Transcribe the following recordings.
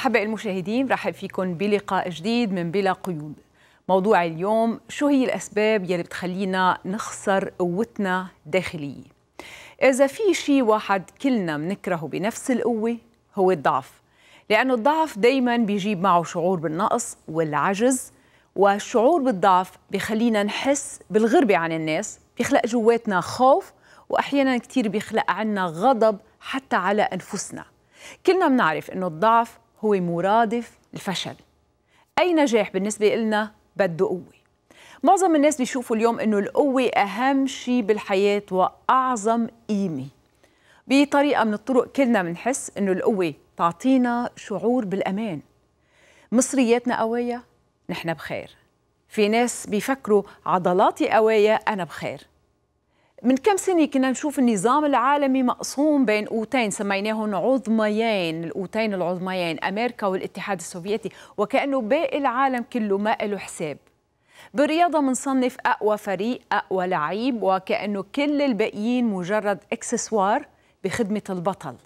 أحبائي المشاهدين رحب فيكم بلقاء جديد من بلا قيود موضوع اليوم شو هي الأسباب يلي بتخلينا نخسر قوتنا داخلية إذا في شيء واحد كلنا منكرهه بنفس القوة هو الضعف لأنه الضعف دايما بيجيب معه شعور بالنقص والعجز والشعور بالضعف بخلينا نحس بالغربة عن الناس بيخلق جواتنا خوف وأحيانا كتير بيخلق عنا غضب حتى على أنفسنا كلنا بنعرف أنه الضعف هو مرادف الفشل أي نجاح بالنسبة لنا بده قوة معظم الناس بيشوفوا اليوم أنه القوة أهم شيء بالحياة وأعظم قيمة بطريقة من الطرق كلنا بنحس أنه القوة تعطينا شعور بالأمان مصرياتنا قوية نحن بخير في ناس بيفكروا عضلاتي قوية أنا بخير من كم سنة كنا نشوف النظام العالمي مقسوم بين قوتين سميناهن عظميين القوتين العظميين أمريكا والاتحاد السوفيتي وكأنه باقي العالم كله ما له حساب بالرياضة منصنف أقوى فريق أقوى لعيب وكأنه كل الباقيين مجرد إكسسوار بخدمة البطل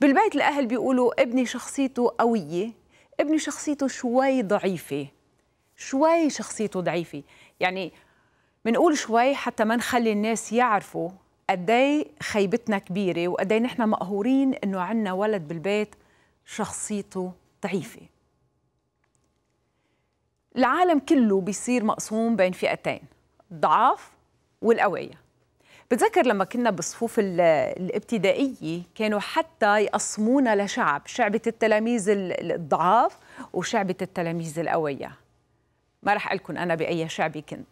بالبيت الأهل بيقولوا ابني شخصيته قوية ابني شخصيته شوي ضعيفة شوي شخصيته ضعيفة يعني بنقول شوي حتى ما نخلي الناس يعرفوا قدي خيبتنا كبيرة وقدي نحن مقهورين إنه عنا ولد بالبيت شخصيته ضعيفة العالم كله بيصير مقسوم بين فئتين الضعاف والقوية بتذكر لما كنا بصفوف الابتدائية كانوا حتى يقسمونا لشعب شعبة التلاميذ الضعاف وشعبة التلاميذ القوية ما رح لكم أنا بأي شعبي كنت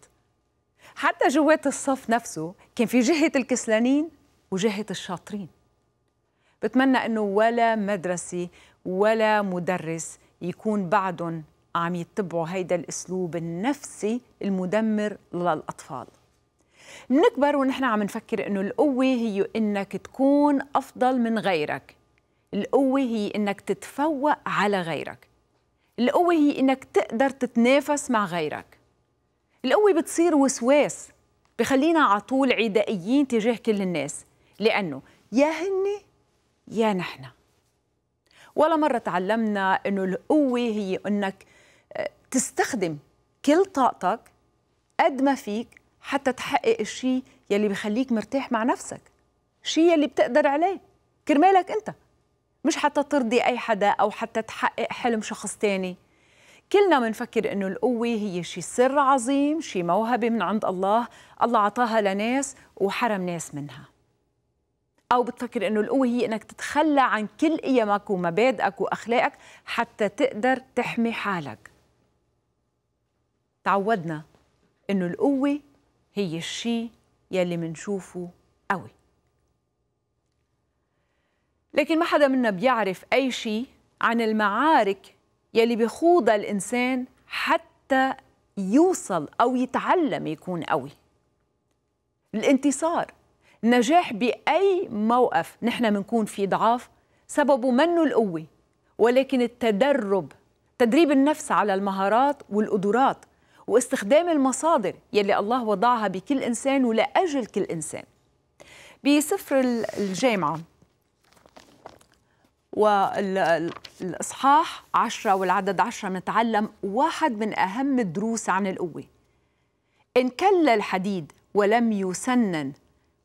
حتى جوات الصف نفسه كان في جهة الكسلانين وجهة الشاطرين بتمنى أنه ولا مدرسة ولا مدرس يكون بعدهم عم يتبعوا هيدا الأسلوب النفسي المدمر للأطفال منكبر ونحن عم نفكر أنه القوة هي أنك تكون أفضل من غيرك القوة هي أنك تتفوق على غيرك القوة هي أنك تقدر تتنافس مع غيرك القوة بتصير وسواس بخلينا على طول عدائيين تجاه كل الناس لأنه يا هن يا نحن ولا مرة تعلمنا أنه القوة هي أنك آه، تستخدم كل طاقتك قد ما فيك حتى تحقق الشيء يلي بخليك مرتاح مع نفسك الشيء يلي بتقدر عليه كرمالك أنت مش حتى ترضي أي حدا أو حتى تحقق حلم شخص تاني كلنا بنفكر انه القوه هي شيء سر عظيم شيء موهبه من عند الله الله عطاها لناس وحرم ناس منها او بتفكر انه القوه هي انك تتخلى عن كل قيمك ومبادئك واخلاقك حتى تقدر تحمي حالك تعودنا انه القوه هي الشيء يلي منشوفه قوي لكن ما حدا منا بيعرف اي شيء عن المعارك يلي بيخوضها الإنسان حتى يوصل أو يتعلم يكون قوي الانتصار نجاح بأي موقف نحن منكون فيه ضعاف سببه منه القوة ولكن التدرب تدريب النفس على المهارات والقدرات واستخدام المصادر يلي الله وضعها بكل إنسان ولأجل كل إنسان بسفر الجامعة والإصحاح عشرة والعدد عشرة نتعلم واحد من أهم الدروس عن القوة إن كل الحديد ولم يسنن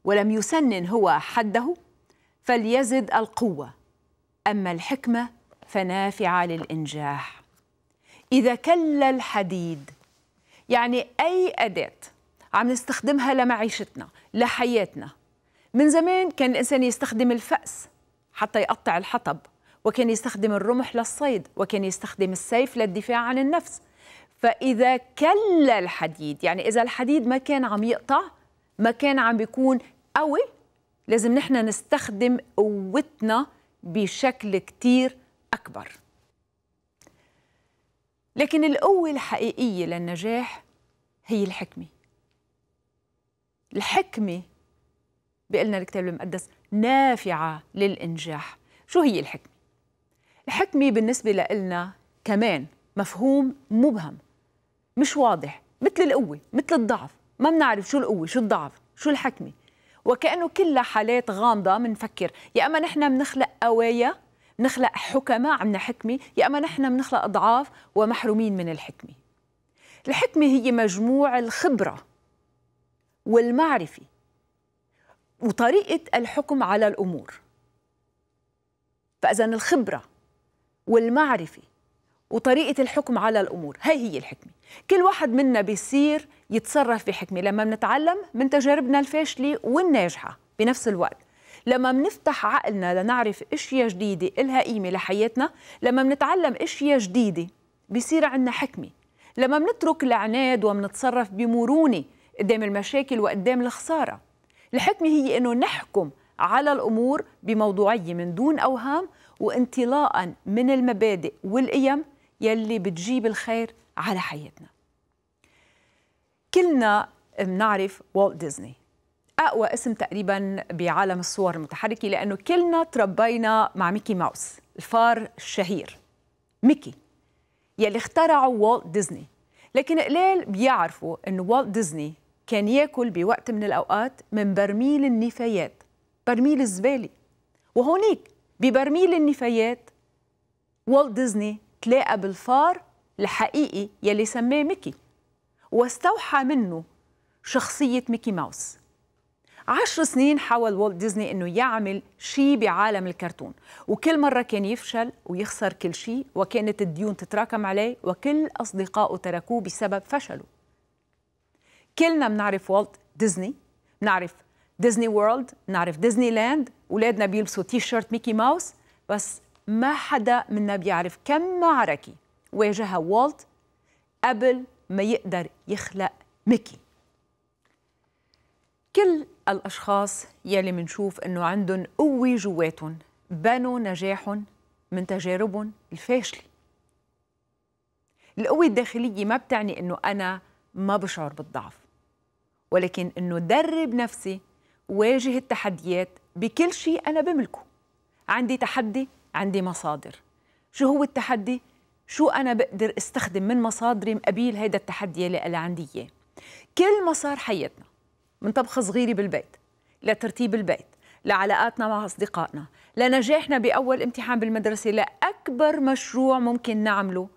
ولم يسنن هو حده فليزد القوة أما الحكمة فنافعة للإنجاح إذا كل الحديد يعني أي أداة عم نستخدمها لمعيشتنا لحياتنا من زمان كان الإنسان يستخدم الفأس حتى يقطع الحطب وكان يستخدم الرمح للصيد وكان يستخدم السيف للدفاع عن النفس فإذا كل الحديد يعني إذا الحديد ما كان عم يقطع ما كان عم بيكون قوي لازم نحن نستخدم قوتنا بشكل كتير أكبر لكن القوة الحقيقية للنجاح هي الحكمة الحكمة بقلنا الكتاب المقدس نافعة للإنجاح شو هي الحكمة؟ الحكمة بالنسبة لنا كمان مفهوم مبهم مش واضح مثل القوة مثل الضعف ما بنعرف شو القوة شو الضعف شو الحكمة وكأنه كلها حالات غامضة منفكر يا أما نحن بنخلق قوايا بنخلق حكمة عنا حكمة يا أما نحن بنخلق أضعاف ومحرومين من الحكمة الحكمة هي مجموع الخبرة والمعرفة وطريقه الحكم على الامور فاذا الخبره والمعرفه وطريقه الحكم على الامور هي هي الحكمه كل واحد منا بيصير يتصرف بحكمه لما بنتعلم من تجاربنا الفاشله والناجحه بنفس الوقت لما بنفتح عقلنا لنعرف اشياء جديده إلها قيمه لحياتنا لما بنتعلم اشياء جديده بيصير عندنا حكمه لما بنترك العناد ومنتصرف بمرونه قدام المشاكل وقدام الخساره الحكمة هي أنه نحكم على الأمور بموضوعية من دون أوهام وانطلاقا من المبادئ والقيم يلي بتجيب الخير على حياتنا كلنا بنعرف والت ديزني أقوى اسم تقريبا بعالم الصور المتحركة لأنه كلنا تربينا مع ميكي ماوس الفار الشهير ميكي يلي اخترعه والت ديزني لكن قليل بيعرفوا أن والت ديزني كان ياكل بوقت من الأوقات من برميل النفايات برميل الزبالة وهونيك ببرميل النفايات والت ديزني تلاقى بالفار الحقيقي يلي سماه ميكي واستوحى منه شخصية ميكي ماوس عشر سنين حاول والت ديزني انه يعمل شيء بعالم الكرتون وكل مره كان يفشل ويخسر كل شيء وكانت الديون تتراكم عليه وكل اصدقائه تركوه بسبب فشله كلنا بنعرف والت ديزني بنعرف ديزني وورلد بنعرف ديزني لاند اولادنا بيلبسوا تي شيرت ميكي ماوس بس ما حدا منا بيعرف كم معركه واجهها والت قبل ما يقدر يخلق ميكي كل الأشخاص يلي منشوف أنه عندهم قوة جواتهم بنوا نجاحهم من تجاربهم الفاشلة القوة الداخلية ما بتعني أنه أنا ما بشعر بالضعف ولكن انه درب نفسي واجه التحديات بكل شيء انا بملكه عندي تحدي عندي مصادر شو هو التحدي شو انا بقدر استخدم من مصادري مقابل هيدا التحدي اللي انا عندي اياه كل مسار حياتنا من طبخ صغيري بالبيت لترتيب البيت لعلاقاتنا مع اصدقائنا لنجاحنا باول امتحان بالمدرسه لاكبر مشروع ممكن نعمله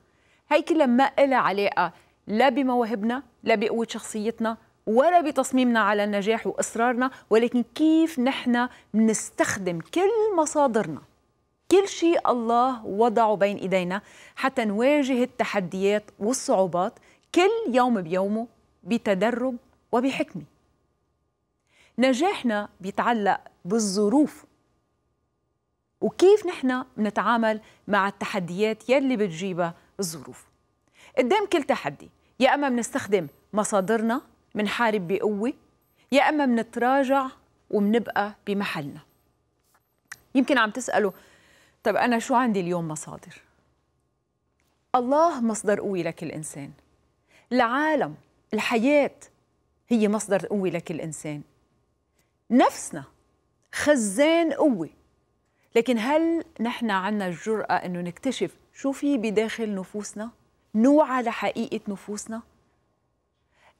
هي كلها ما لها علاقه لا بمواهبنا لا بقوه شخصيتنا ولا بتصميمنا على النجاح واصرارنا ولكن كيف نحن بنستخدم كل مصادرنا كل شيء الله وضعه بين ايدينا حتى نواجه التحديات والصعوبات كل يوم بيومه بتدرب وبحكمه نجاحنا بيتعلق بالظروف وكيف نحن بنتعامل مع التحديات يلي بتجيبها الظروف قدام كل تحدي يا اما بنستخدم مصادرنا منحارب بقوة يا إما منتراجع ومنبقى بمحلنا يمكن عم تسألوا طب أنا شو عندي اليوم مصادر الله مصدر قوة لكل إنسان العالم الحياة هي مصدر قوة لكل إنسان نفسنا خزان قوة لكن هل نحن عنا الجرأة أنه نكتشف شو في بداخل نفوسنا نوعى لحقيقة نفوسنا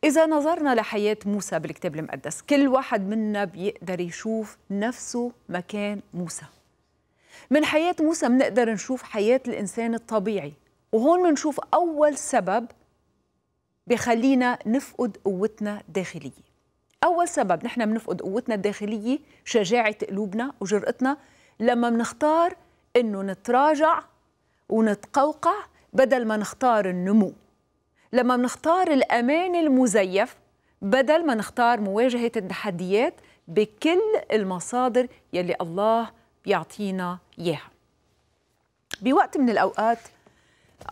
إذا نظرنا لحياة موسى بالكتاب المقدس كل واحد منا بيقدر يشوف نفسه مكان موسى من حياة موسى بنقدر نشوف حياة الإنسان الطبيعي وهون بنشوف أول سبب بخلينا نفقد قوتنا الداخلية أول سبب نحن بنفقد قوتنا الداخلية شجاعة قلوبنا وجرأتنا لما بنختار إنه نتراجع ونتقوقع بدل ما نختار النمو لما بنختار الأمان المزيف بدل ما نختار مواجهة التحديات بكل المصادر يلي الله بيعطينا إياها بوقت من الأوقات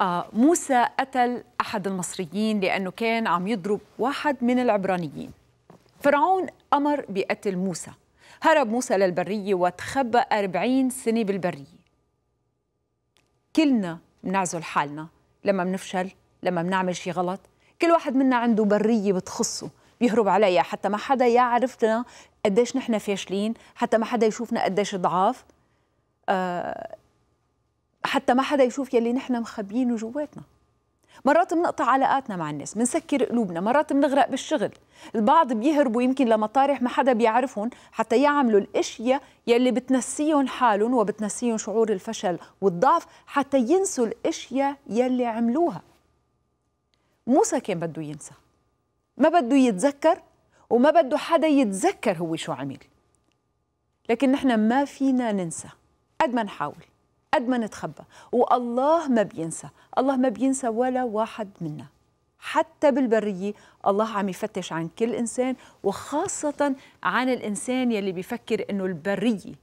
آه، موسى قتل أحد المصريين لأنه كان عم يضرب واحد من العبرانيين فرعون أمر بقتل موسى هرب موسى للبرية وتخبى 40 سنة بالبرية كلنا بنعزل حالنا لما بنفشل لما بنعمل شيء غلط كل واحد منا عنده بريه بتخصه بيهرب عليها حتى ما حدا يعرفنا قديش نحن فاشلين حتى ما حدا يشوفنا قديش ضعاف آه، حتى ما حدا يشوف يلي نحن مخبيينه جواتنا مرات بنقطع علاقاتنا مع الناس بنسكر قلوبنا مرات بنغرق بالشغل البعض بيهربوا يمكن لمطارح ما حدا بيعرفهم حتى يعملوا الاشياء يلي بتنسيهم حالهم وبتنسيهم شعور الفشل والضعف حتى ينسوا الاشياء يلي عملوها موسى كان بده ينسى ما بده يتذكر وما بده حدا يتذكر هو شو عمل لكن نحن ما فينا ننسى قد ما نحاول قد ما نتخبى والله ما بينسى الله ما بينسى ولا واحد منا حتى بالبرية الله عم يفتش عن كل إنسان وخاصة عن الإنسان يلي بيفكر إنه البرية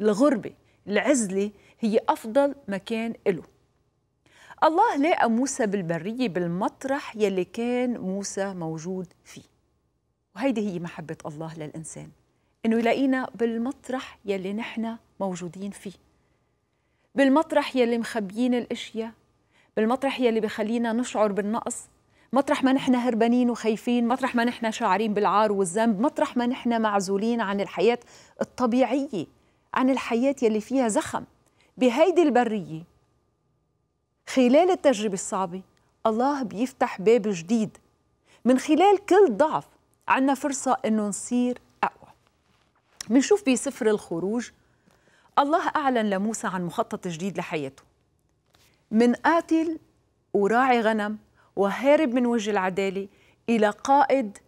الغربة العزلة هي أفضل مكان له الله لاقى موسى بالبرية بالمطرح يلي كان موسى موجود فيه وهيدي هي محبة الله للإنسان إنه يلاقينا بالمطرح يلي نحن موجودين فيه بالمطرح يلي مخبيين الأشياء بالمطرح يلي بخلينا نشعر بالنقص مطرح ما نحن هربانين وخايفين مطرح ما نحن شاعرين بالعار والذنب مطرح ما نحن معزولين عن الحياة الطبيعية عن الحياة يلي فيها زخم بهيدي البرية خلال التجربة الصعبة الله بيفتح باب جديد من خلال كل ضعف عنا فرصة أنه نصير أقوى منشوف بسفر الخروج الله أعلن لموسى عن مخطط جديد لحياته من قاتل وراعي غنم وهارب من وجه العدالة إلى قائد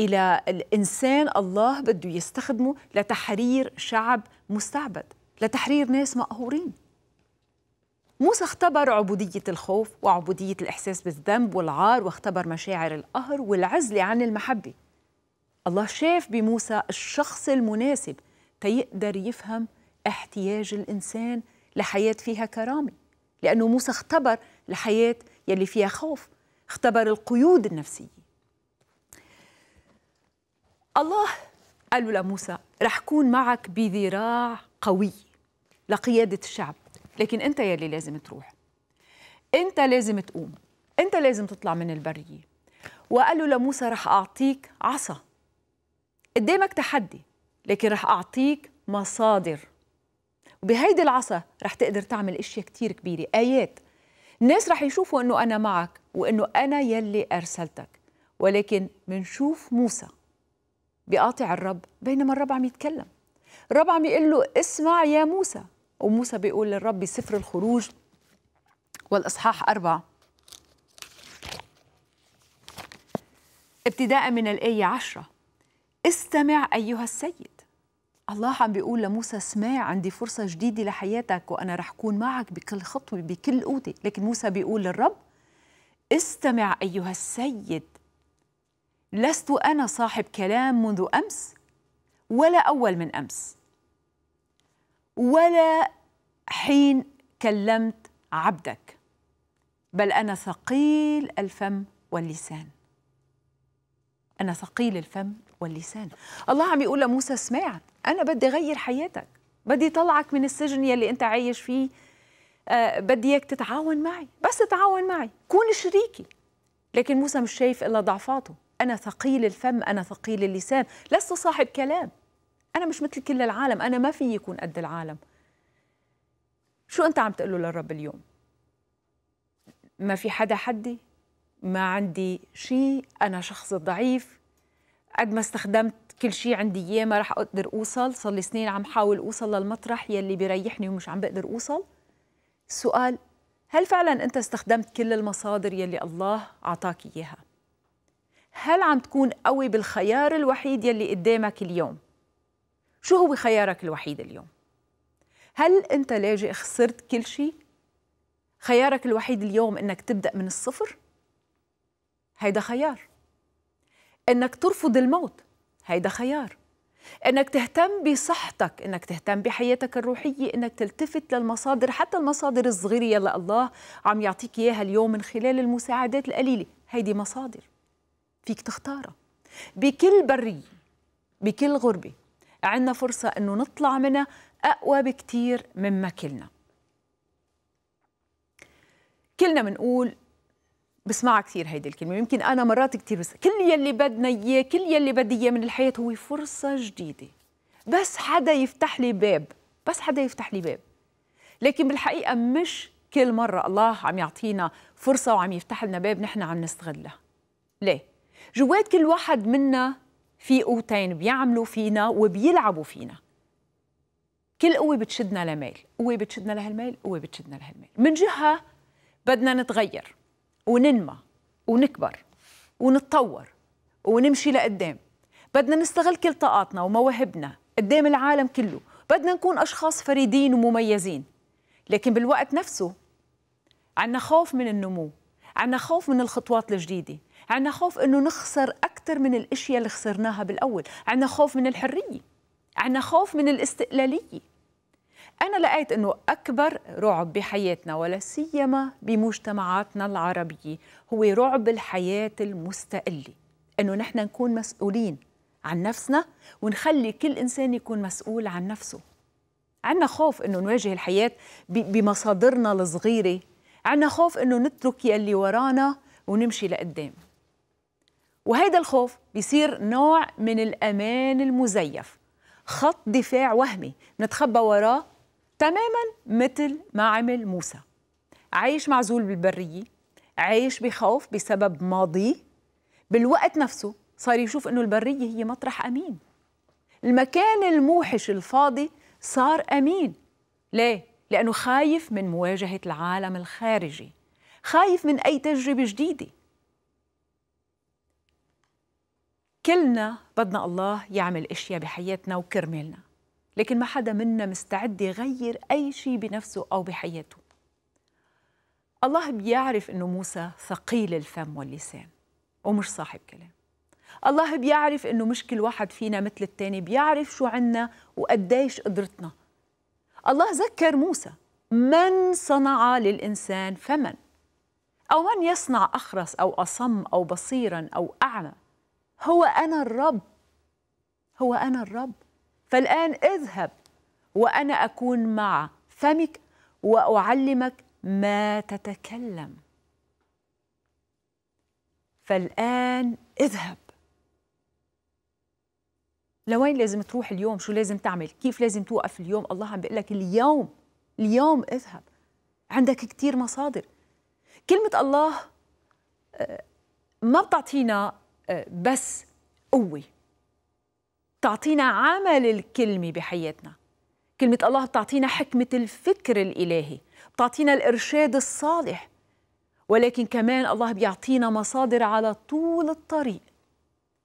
إلى الإنسان الله بده يستخدمه لتحرير شعب مستعبد لتحرير ناس مقهورين موسى اختبر عبودية الخوف وعبودية الإحساس بالذنب والعار واختبر مشاعر القهر والعزلة عن المحبة الله شاف بموسى الشخص المناسب تيقدر يفهم احتياج الإنسان لحياة فيها كرامة لأنه موسى اختبر الحياة يلي فيها خوف اختبر القيود النفسية الله قال له لموسى رح كون معك بذراع قوي لقيادة الشعب لكن انت يلي لازم تروح انت لازم تقوم انت لازم تطلع من البريه وقال له لموسى رح اعطيك عصا قدامك تحدي لكن رح اعطيك مصادر وبهيدي العصا رح تقدر تعمل اشياء كتير كبيره ايات الناس رح يشوفوا انه انا معك وانه انا يلي ارسلتك ولكن منشوف موسى بقاطع الرب بينما الرب عم يتكلم الرب عم يقول له اسمع يا موسى وموسى بيقول للرب سفر الخروج والإصحاح أربعة ابتداء من الآية عشرة استمع أيها السيد الله عم بيقول لموسى اسمع عندي فرصة جديدة لحياتك وأنا رح كون معك بكل خطوة بكل قوتي لكن موسى بيقول للرب استمع أيها السيد لست أنا صاحب كلام منذ أمس ولا أول من أمس ولا حين كلمت عبدك بل انا ثقيل الفم واللسان انا ثقيل الفم واللسان الله عم يقول لموسى سمعت انا بدي اغير حياتك بدي طلعك من السجن يلي انت عايش فيه أه بدي اياك تتعاون معي بس تتعاون معي كون شريكي لكن موسى مش شايف الا ضعفاته انا ثقيل الفم انا ثقيل اللسان لست صاحب كلام انا مش مثل كل العالم انا ما في يكون قد العالم شو انت عم تقله للرب اليوم ما في حدا حدي ما عندي شيء انا شخص ضعيف قد ما استخدمت كل شيء عندي اياه ما راح اقدر اوصل صار لي سنين عم حاول اوصل للمطرح يلي بيريحني ومش عم بقدر اوصل السؤال هل فعلا انت استخدمت كل المصادر يلي الله اعطاك اياها هل عم تكون قوي بالخيار الوحيد يلي قدامك اليوم شو هو خيارك الوحيد اليوم هل انت لاجئ خسرت كل شيء خيارك الوحيد اليوم انك تبدا من الصفر هيدا خيار انك ترفض الموت هيدا خيار انك تهتم بصحتك انك تهتم بحياتك الروحيه انك تلتفت للمصادر حتى المصادر الصغيره يلي الله عم يعطيك اياها اليوم من خلال المساعدات القليله هيدي مصادر فيك تختارها بكل بريه بكل غربه عندنا فرصة أنه نطلع منها أقوى بكتير مما كلنا كلنا بنقول بسمعها كثير هيدي الكلمة يمكن أنا مرات كثير بس كل يلي بدنا إياه كل يلي بدي إياه من الحياة هو فرصة جديدة بس حدا يفتح لي باب بس حدا يفتح لي باب لكن بالحقيقة مش كل مرة الله عم يعطينا فرصة وعم يفتح لنا باب نحن عم نستغلها ليه؟ جوات كل واحد منا في قوتين بيعملوا فينا وبيلعبوا فينا كل قوة بتشدنا لميل قوة بتشدنا لهالميل قوة بتشدنا لهالميل من جهة بدنا نتغير وننمى ونكبر ونتطور ونمشي لقدام بدنا نستغل كل طاقاتنا ومواهبنا قدام العالم كله بدنا نكون أشخاص فريدين ومميزين لكن بالوقت نفسه عنا خوف من النمو عنا خوف من الخطوات الجديدة عندنا خوف انه نخسر اكثر من الاشياء اللي خسرناها بالاول عندنا خوف من الحريه عندنا خوف من الاستقلاليه انا لقيت انه اكبر رعب بحياتنا ولا سيما بمجتمعاتنا العربيه هو رعب الحياه المستقله انه نحن نكون مسؤولين عن نفسنا ونخلي كل انسان يكون مسؤول عن نفسه عندنا خوف انه نواجه الحياه بمصادرنا الصغيره عندنا خوف انه نترك يلي ورانا ونمشي لقدام وهيدا الخوف بيصير نوع من الأمان المزيف خط دفاع وهمي نتخبى وراه تماما مثل ما عمل موسى عايش معزول بالبرية عايش بخوف بسبب ماضيه بالوقت نفسه صار يشوف انه البرية هي مطرح أمين المكان الموحش الفاضي صار أمين ليه؟ لأنه خايف من مواجهة العالم الخارجي خايف من أي تجربة جديدة كلنا بدنا الله يعمل اشياء بحياتنا وكرمالنا لكن ما حدا منا مستعد يغير اي شيء بنفسه او بحياته الله بيعرف انه موسى ثقيل الفم واللسان ومش صاحب كلام الله بيعرف انه مش كل واحد فينا مثل التاني بيعرف شو عنا وقديش قدرتنا الله ذكر موسى من صنع للانسان فمن او من يصنع اخرس او اصم او بصيرا او اعمى هو أنا الرب هو أنا الرب فالآن اذهب وأنا أكون مع فمك وأعلمك ما تتكلم فالآن اذهب لوين لازم تروح اليوم شو لازم تعمل كيف لازم توقف اليوم الله عم بيقول لك اليوم اليوم اذهب عندك كتير مصادر كلمة الله آه، ما بتعطينا بس قوة بتعطينا عمل الكلمة بحياتنا كلمة الله بتعطينا حكمة الفكر الإلهي بتعطينا الإرشاد الصالح ولكن كمان الله بيعطينا مصادر على طول الطريق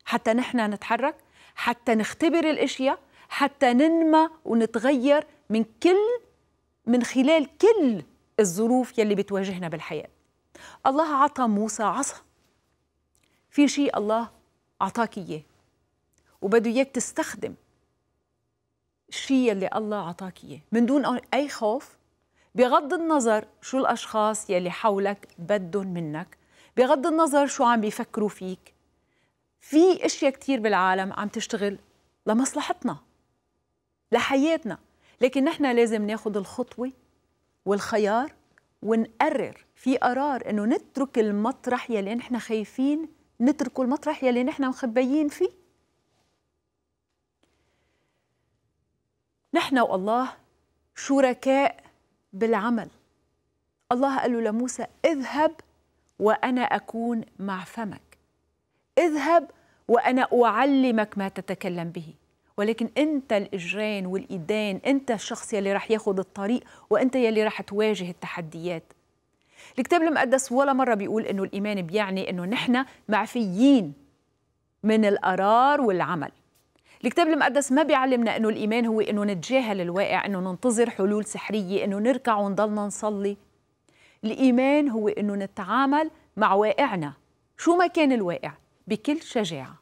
حتى نحن نتحرك حتى نختبر الاشياء حتى ننمى ونتغير من كل من خلال كل الظروف يلي بتواجهنا بالحياه الله عطى موسى عصا في شيء الله أعطاك إياه وبده إياك تستخدم الشيء اللي الله أعطاك إياه من دون أي خوف بغض النظر شو الأشخاص يلي حولك بدهم منك بغض النظر شو عم بيفكروا فيك في اشياء كثير بالعالم عم تشتغل لمصلحتنا لحياتنا لكن نحن لازم ناخذ الخطوه والخيار ونقرر في قرار انه نترك المطرح يلي نحن خايفين نتركوا المطرح يلي نحن مخبيين فيه نحن والله شركاء بالعمل الله قال له لموسى اذهب وأنا أكون مع فمك اذهب وأنا أعلمك ما تتكلم به ولكن أنت الإجرين والإيدين أنت الشخص يلي رح ياخد الطريق وأنت يلي رح تواجه التحديات الكتاب المقدس ولا مره بيقول انه الايمان بيعني انه نحن معفيين من القرار والعمل الكتاب المقدس ما بيعلمنا انه الايمان هو انه نتجاهل الواقع انه ننتظر حلول سحريه انه نركع ونضلنا نصلي الايمان هو انه نتعامل مع واقعنا شو ما كان الواقع بكل شجاعه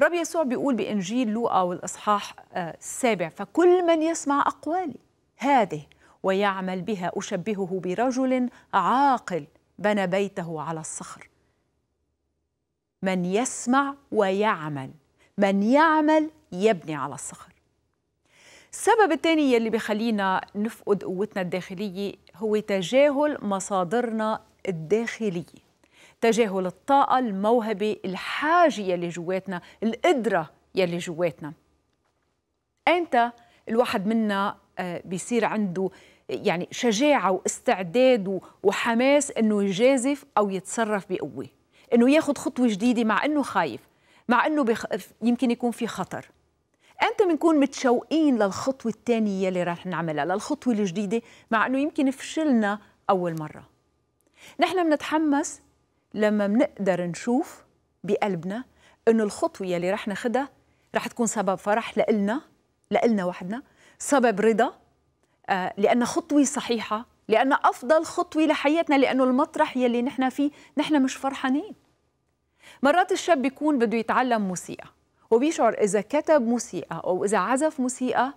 رب يسوع بيقول بانجيل لوقا والاصحاح آه، السابع فكل من يسمع اقوالي هذه ويعمل بها أشبهه برجل عاقل بنى بيته على الصخر من يسمع ويعمل من يعمل يبني على الصخر السبب الثاني اللي بيخلينا نفقد قوتنا الداخلية هو تجاهل مصادرنا الداخلية تجاهل الطاقة الموهبة الحاجة يلي جواتنا القدرة يلي جواتنا أنت الواحد منا آه، بيصير عنده يعني شجاعه واستعداد وحماس انه يجازف او يتصرف بقوه انه ياخذ خطوه جديده مع انه خايف مع انه بخ... يمكن يكون في خطر امتى بنكون متشوقين للخطوه الثانيه اللي رح نعملها للخطوه الجديده مع انه يمكن فشلنا اول مره نحن بنتحمس لما بنقدر نشوف بقلبنا انه الخطوه يلي رح ناخدها رح تكون سبب فرح لإلنا لإلنا وحدنا سبب رضا آه، لأن خطوة صحيحة لأن أفضل خطوة لحياتنا لأنه المطرح يلي نحن فيه نحن مش فرحانين مرات الشاب بيكون بده يتعلم موسيقى وبيشعر إذا كتب موسيقى أو إذا عزف موسيقى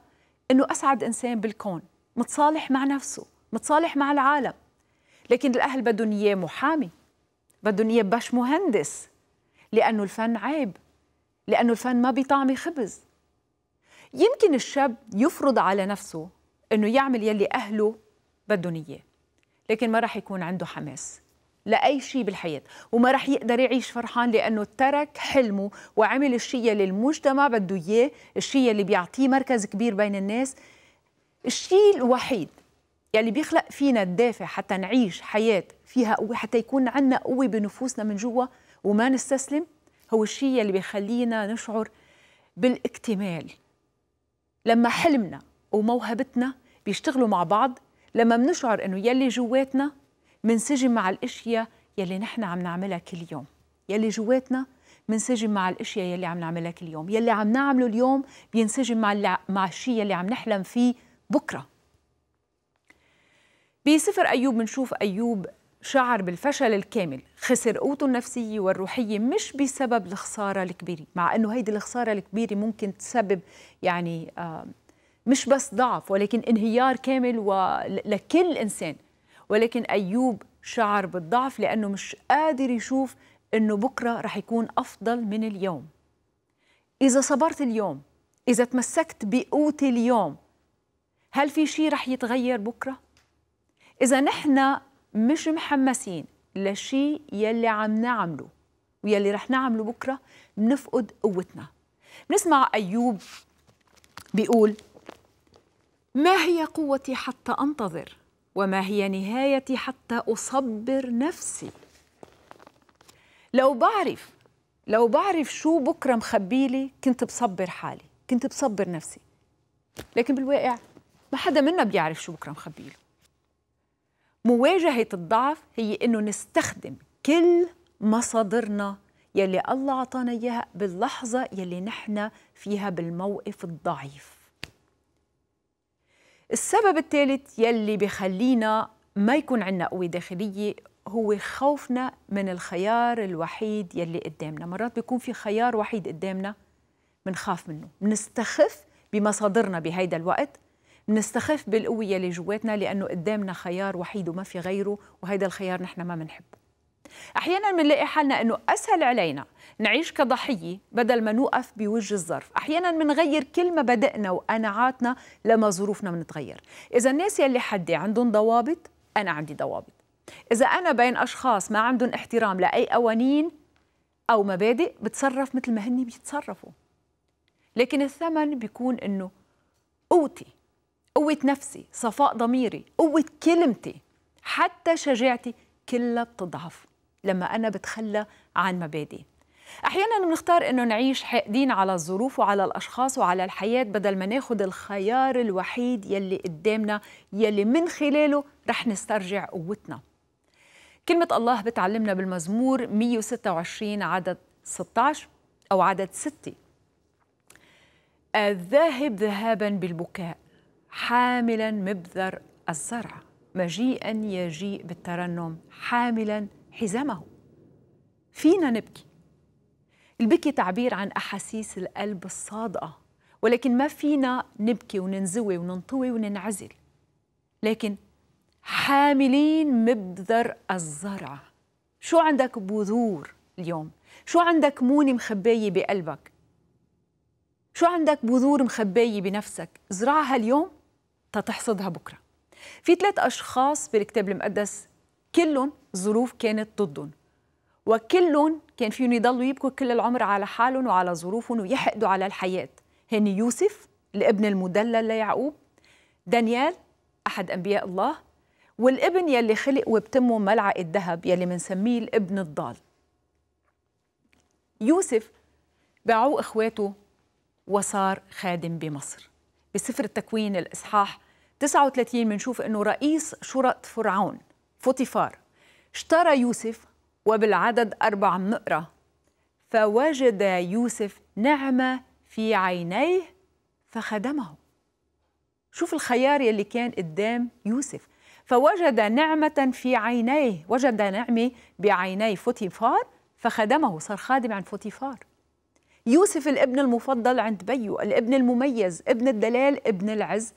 إنه أسعد إنسان بالكون متصالح مع نفسه متصالح مع العالم لكن الأهل بدهم إياه محامي بدهم إياه باش مهندس لأنه الفن عيب لأنه الفن ما بيطعمي خبز يمكن الشاب يفرض على نفسه انه يعمل يلي اهله بدهم اياه لكن ما راح يكون عنده حماس لاي شيء بالحياه وما راح يقدر يعيش فرحان لانه ترك حلمه وعمل الشيء اللي المجتمع بده اياه الشيء اللي بيعطيه مركز كبير بين الناس الشيء الوحيد يلي بيخلق فينا الدافع حتى نعيش حياه فيها قوه حتى يكون عندنا قوه بنفوسنا من جوا وما نستسلم هو الشيء اللي بيخلينا نشعر بالاكتمال لما حلمنا وموهبتنا بيشتغلوا مع بعض لما بنشعر انه يلي جواتنا منسجم مع الاشياء يلي نحن عم نعملها كل يوم يلي جواتنا منسجم مع الاشياء يلي عم نعملها كل يوم يلي عم نعمله اليوم بينسجم مع اللي مع الشيء يلي عم نحلم فيه بكره بسفر ايوب بنشوف ايوب شعر بالفشل الكامل خسر قوته النفسية والروحية مش بسبب الخسارة الكبيرة مع أنه هيدي الخسارة الكبيرة ممكن تسبب يعني آه مش بس ضعف ولكن انهيار كامل لكل إنسان ولكن أيوب شعر بالضعف لأنه مش قادر يشوف أنه بكرة رح يكون أفضل من اليوم إذا صبرت اليوم إذا تمسكت بقوت اليوم هل في شيء رح يتغير بكرة؟ إذا نحن مش محمسين لشيء يلي عم نعمله ويلي رح نعمله بكرة بنفقد قوتنا بنسمع أيوب بيقول ما هي قوتي حتى انتظر وما هي نهايتي حتى اصبر نفسي لو بعرف لو بعرف شو بكره مخبيلي كنت بصبر حالي كنت بصبر نفسي لكن بالواقع ما حدا منا بيعرف شو بكره مخبيله مواجهه الضعف هي انه نستخدم كل مصادرنا يلي الله اعطانا اياها باللحظه يلي نحن فيها بالموقف الضعيف السبب الثالث يلي بخلينا ما يكون عندنا قوة داخلية هو خوفنا من الخيار الوحيد يلي قدامنا مرات بيكون في خيار وحيد قدامنا منخاف منه منستخف بمصادرنا بهيدا الوقت منستخف بالقوة يلي جواتنا لأنه قدامنا خيار وحيد وما في غيره وهيدا الخيار نحن ما بنحبه احيانا بنلاقي حالنا انه اسهل علينا نعيش كضحيه بدل ما نوقف بوجه الظرف احيانا بنغير كل مبادئنا وقناعاتنا لما ظروفنا بنتغير اذا الناس يلي حدي عندهم ضوابط انا عندي ضوابط اذا انا بين اشخاص ما عندهم احترام لاي قوانين او مبادئ بتصرف مثل ما هن بيتصرفوا لكن الثمن بيكون انه قوتي قوه نفسي صفاء ضميري قوه كلمتي حتى شجاعتي كلها بتضعف لما أنا بتخلى عن مبادئي احيانا بنختار انه نعيش حاقدين على الظروف وعلى الاشخاص وعلى الحياه بدل ما ناخذ الخيار الوحيد يلي قدامنا يلي من خلاله رح نسترجع قوتنا كلمه الله بتعلمنا بالمزمور 126 عدد 16 او عدد 6 الذاهب ذهابا بالبكاء حاملا مبذر الزرع مجيئا يجيء بالترنم حاملا حزامه فينا نبكي البكي تعبير عن أحاسيس القلب الصادقة ولكن ما فينا نبكي وننزوي وننطوي وننعزل لكن حاملين مبذر الزرع شو عندك بذور اليوم شو عندك مونة مخبية بقلبك شو عندك بذور مخبية بنفسك زرعها اليوم تتحصدها بكرة في ثلاث أشخاص بالكتاب المقدس كلهم ظروف كانت ضدهم وكلهم كان فيهم يضلوا يبكوا كل العمر على حالهم وعلى ظروفهم ويحقدوا على الحياة هن يوسف الابن المدلل ليعقوب دانيال أحد أنبياء الله والابن يلي خلق وبتمه ملعقة الذهب يلي منسميه الابن الضال يوسف باعوه إخواته وصار خادم بمصر بسفر التكوين الإصحاح 39 بنشوف أنه رئيس شرط فرعون فوتيفار اشترى يوسف وبالعدد أربع نقرة فوجد يوسف نعمة في عينيه فخدمه شوف الخيار يلي كان قدام يوسف فوجد نعمة في عينيه وجد نعمة بعيني فوتيفار فخدمه صار خادم عند فوتيفار يوسف الابن المفضل عند بيو الابن المميز ابن الدلال ابن العز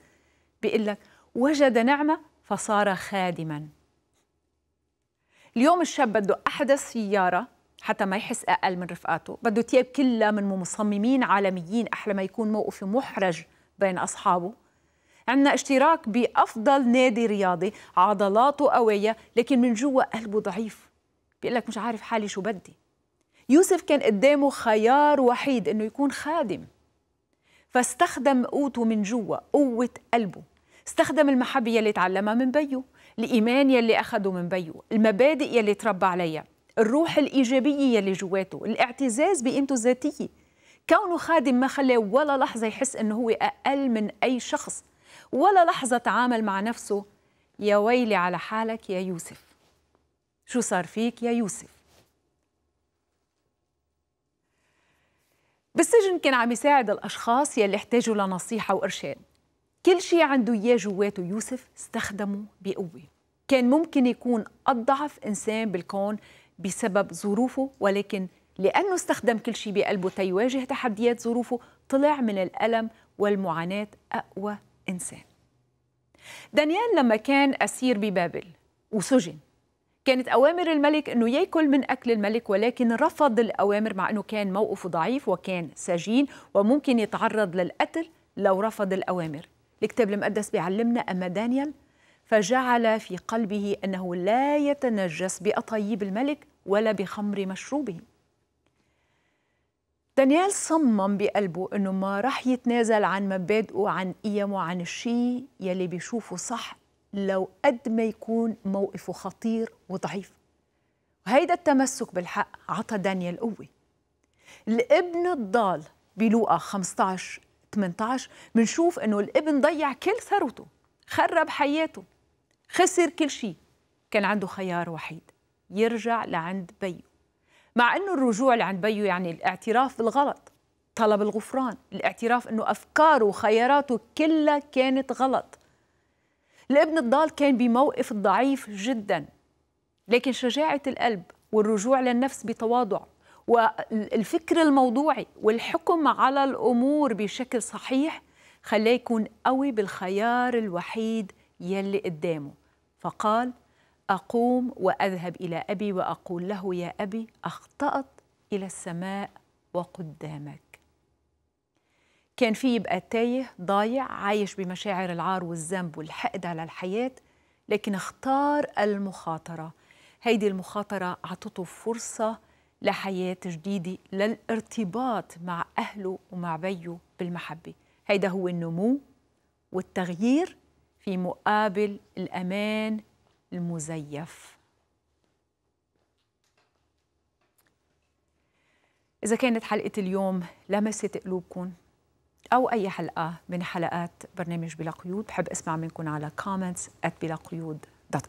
بيقول لك وجد نعمة فصار خادما اليوم الشاب بده أحدث سيارة حتى ما يحس أقل من رفقاته بده تياب كلها من مصممين عالميين أحلى ما يكون موقفه محرج بين أصحابه عندنا اشتراك بأفضل نادي رياضي عضلاته قوية لكن من جوا قلبه ضعيف بيقول لك مش عارف حالي شو بدي يوسف كان قدامه خيار وحيد انه يكون خادم فاستخدم قوته من جوا قوة قلبه استخدم المحبة اللي تعلمها من بيه الإيمان يلي أخده من بيو المبادئ يلي تربى عليها الروح الإيجابية يلي جواته الاعتزاز بقيمته الذاتية كونه خادم ما خلاه ولا لحظة يحس أنه هو أقل من أي شخص ولا لحظة تعامل مع نفسه يا ويلي على حالك يا يوسف شو صار فيك يا يوسف بالسجن كان عم يساعد الأشخاص يلي احتاجوا لنصيحة وإرشاد كل شيء عنده إياه جواته يوسف استخدمه بقوة كان ممكن يكون أضعف إنسان بالكون بسبب ظروفه ولكن لأنه استخدم كل شيء بقلبه تيواجه تحديات ظروفه طلع من الألم والمعاناة أقوى إنسان دانيال لما كان أسير ببابل وسجن كانت أوامر الملك أنه يأكل من أكل الملك ولكن رفض الأوامر مع أنه كان موقفه ضعيف وكان سجين وممكن يتعرض للقتل لو رفض الأوامر الكتاب المقدس بيعلمنا أما دانيال فجعل في قلبه أنه لا يتنجس بأطيب الملك ولا بخمر مشروبه دانيال صمم بقلبه أنه ما راح يتنازل عن مبادئه عن قيمه عن الشيء يلي بيشوفه صح لو قد ما يكون موقفه خطير وضعيف وهيدا التمسك بالحق عطى دانيال قوة الابن الضال بلوقا 15 18 بنشوف انه الابن ضيع كل ثروته خرب حياته خسر كل شيء كان عنده خيار وحيد يرجع لعند بيه مع انه الرجوع لعند بيه يعني الاعتراف بالغلط طلب الغفران الاعتراف انه افكاره وخياراته كلها كانت غلط الابن الضال كان بموقف ضعيف جدا لكن شجاعه القلب والرجوع للنفس بتواضع والفكر الموضوعي والحكم على الامور بشكل صحيح خلاه يكون قوي بالخيار الوحيد يلي قدامه فقال اقوم واذهب الى ابي واقول له يا ابي اخطات الى السماء وقدامك كان في يبقى تايه ضايع عايش بمشاعر العار والذنب والحقد على الحياة لكن اختار المخاطرة هيدي المخاطرة أعطته فرصة لحياة جديدة للارتباط مع أهله ومع بيه بالمحبة هيدا هو النمو والتغيير في مقابل الأمان المزيف إذا كانت حلقة اليوم لمست قلوبكم أو أي حلقة من حلقات برنامج بلا قيود بحب أسمع منكم على comments at بلا